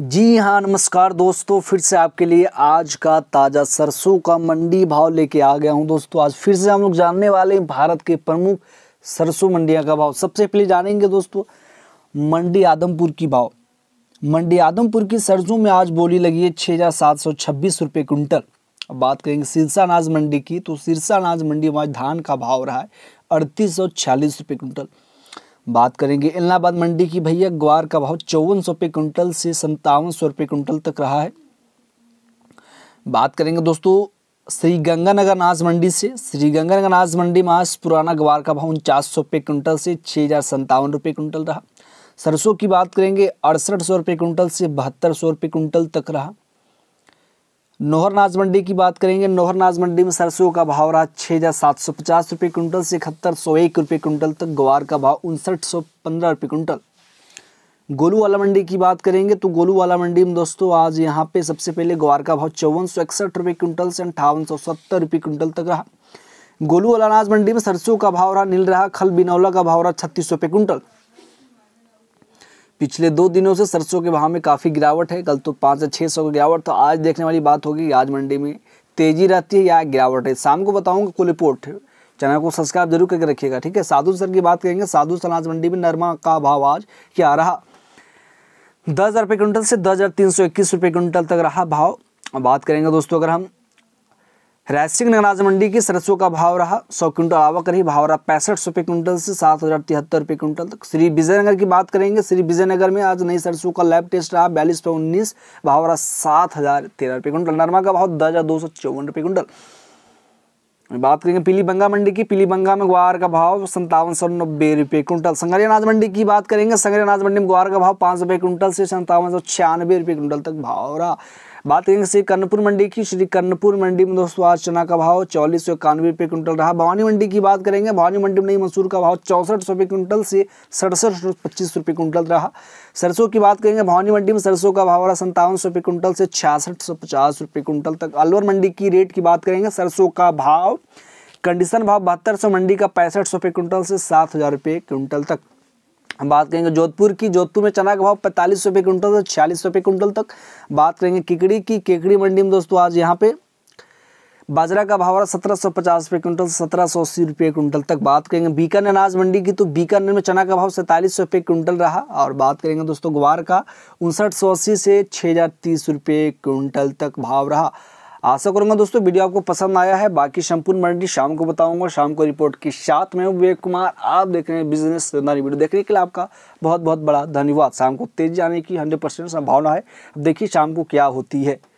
जी हाँ नमस्कार दोस्तों फिर से आपके लिए आज का ताज़ा सरसों का मंडी भाव लेके आ गया हूँ दोस्तों आज फिर से हम लोग जानने वाले हैं भारत के प्रमुख सरसों मंडिया का भाव सबसे पहले जानेंगे दोस्तों मंडी आदमपुर की भाव मंडी आदमपुर की सरसों में आज बोली लगी है छः हज़ार सात सौ छब्बीस रुपये कुंटल अब बात करेंगे सिरसा अनाज मंडी की तो सिरसा अनाज मंडी में आज धान का भाव रहा है अड़तीस सौ छियालीस रुपये कुंटल बात करेंगे इलाहाबाद मंडी की भैया ग्वार का भाव चौवन सौ रुपये कुंटल से संतावन सौ रुपये कुंटल तक रहा है बात करेंगे दोस्तों श्री गंगानगर नाज मंडी से श्री गंगानगर नाज मंडी में आज पुराना ग्वार का भाव उनचास सौ रुपये कुंटल से छः हज़ार संतावन रुपये कुंटल रहा सरसों की बात करेंगे अड़सठ सौ रुपये कुंटल से बहत्तर सौ रुपये कुंटल तक रहा नोहर नाज मंडी की बात करेंगे नोहर नाज मंडी में सरसों का भाव रहा छः हज़ार सात सौ पचास रुपये कुंटल से इकहत्तर सौ एक रुपये कुंटल तक ग्वार का भाव उनसठ सौ पंद्रह रुपये कुंटल गोलू वाला मंडी की बात करेंगे तो गोलू वाला मंडी में दोस्तों आज यहाँ पे सबसे पहले ग्वार का भाव चौवन सौ इकसठ रुपये कुंटल से अंठावन सौ सत्तर रुपये कुंटल तक रहा गोलू वाला अनाज मंडी में सरसों का भाव रहा नील रहा खल बिनौला का भाव रहा छत्तीस रुपये कुंटल पिछले दो दिनों से सरसों के भाव में काफ़ी गिरावट है कल तो पाँच से छः सौ की गिरावट तो आज देखने वाली बात होगी आज मंडी में तेज़ी रहती है या गिरावट है शाम को बताऊँगा कुल रिपोर्ट चैनल को सब्सक्राइब जरूर करके रखिएगा ठीक है साधु सर की बात करेंगे साधु सर आज मंडी में नरमा का भाव आज क्या रहा दस हज़ार रुपये क्विंटल से दस हज़ार तीन सौ इक्कीस रुपये क्विंटल तक रहा भाव बात करेंगे दोस्तों अगर हम रायसिंह नगराज मंडी की सरसों का भाव रहा सौ क्विंटल आवक रही भाव रहा पैंसठ रुपये क्विंटल से सात हज़ार तिहत्तर रुपये क्विंटल तक श्री विजयनगर की बात करेंगे श्री विजयनगर में आज नई सरसों का लैब टेस्ट रहा बयालीस रुपये उन्नीस भाव रहा सात हज़ार तेरह रुपये क्विंटल नरमा का भाव दस हज़ार दो सौ चौवन रुपये क्विंटल बात करेंगे पीली बंगा मंडी की पीली बंगा में ग्वार का भाव संतावन सौ नब्बे रुपये क्विंटल संगरी अनाज मंडी की बात करेंगे संगरी अनाज मंडी में ग्वार का भाव पाँच रुपये क्विंटल से संतावन सौ छियानवे रुपये क्विंटल तक भाव रहा बात करेंगे श्री कर्णपुर मंडी की श्री कर्णपुर मंडी में दोस्तों आज चना का भाव चौलीस सौ इक्यानवे रुपये क्विंटल रहा भवानी मंडी की बात करेंगे भवानी मंडी में नई मसूर का भाव चौसठ सौ रुपये क्विंटल से सड़सठ सौ पच्चीस रुपये क्विंटल रहा सरसों की बात करेंगे भवानी मंडी में सरसों का भाव रहा संतावन सौ रुपये क्विंटल से छियासठ सौ पचास रुपये क्विंटल तक अलवर मंडी की रेट की बात करेंगे सरसों का भाव कंडीशन भाव बहत्तर सौ मंडी का पैंसठ सौ रुपये क्विंटल से सात हज़ार रुपये क्विंटल तक हम बात करेंगे जोधपुर की जोधपुर में चना का भाव पैंतालीस रुपये कुंटल से छियालीस रुपये कुंटल तक बात करेंगे किकड़ी की केकड़ी मंडी में दोस्तों आज यहाँ पे बाजरा का भाव रहा सत्रह सौ पचास रुपये कुंटल से सत्रह सौ अस्सी रुपये कुंटल तक बात करेंगे बीकानेर अनाज मंडी की तो बीकानेर में चना का भाव सैंतालीस सौ रुपये कुंटल रहा और बात करेंगे दोस्तों ग्वार का उनसठ सौ अस्सी से छः हज़ार तीस रुपये कुंटल तक भाव रहा आशा करूंगा दोस्तों वीडियो आपको पसंद आया है बाकी संपूर्ण मंडी शाम को बताऊँगा शाम को रिपोर्ट के साथ में विवेक कुमार आप देख रहे हैं बिजनेस वीडियो देखने के लिए आपका बहुत बहुत बड़ा धन्यवाद शाम को तेज जाने की हंड्रेड परसेंट संभावना है देखिए शाम को क्या होती है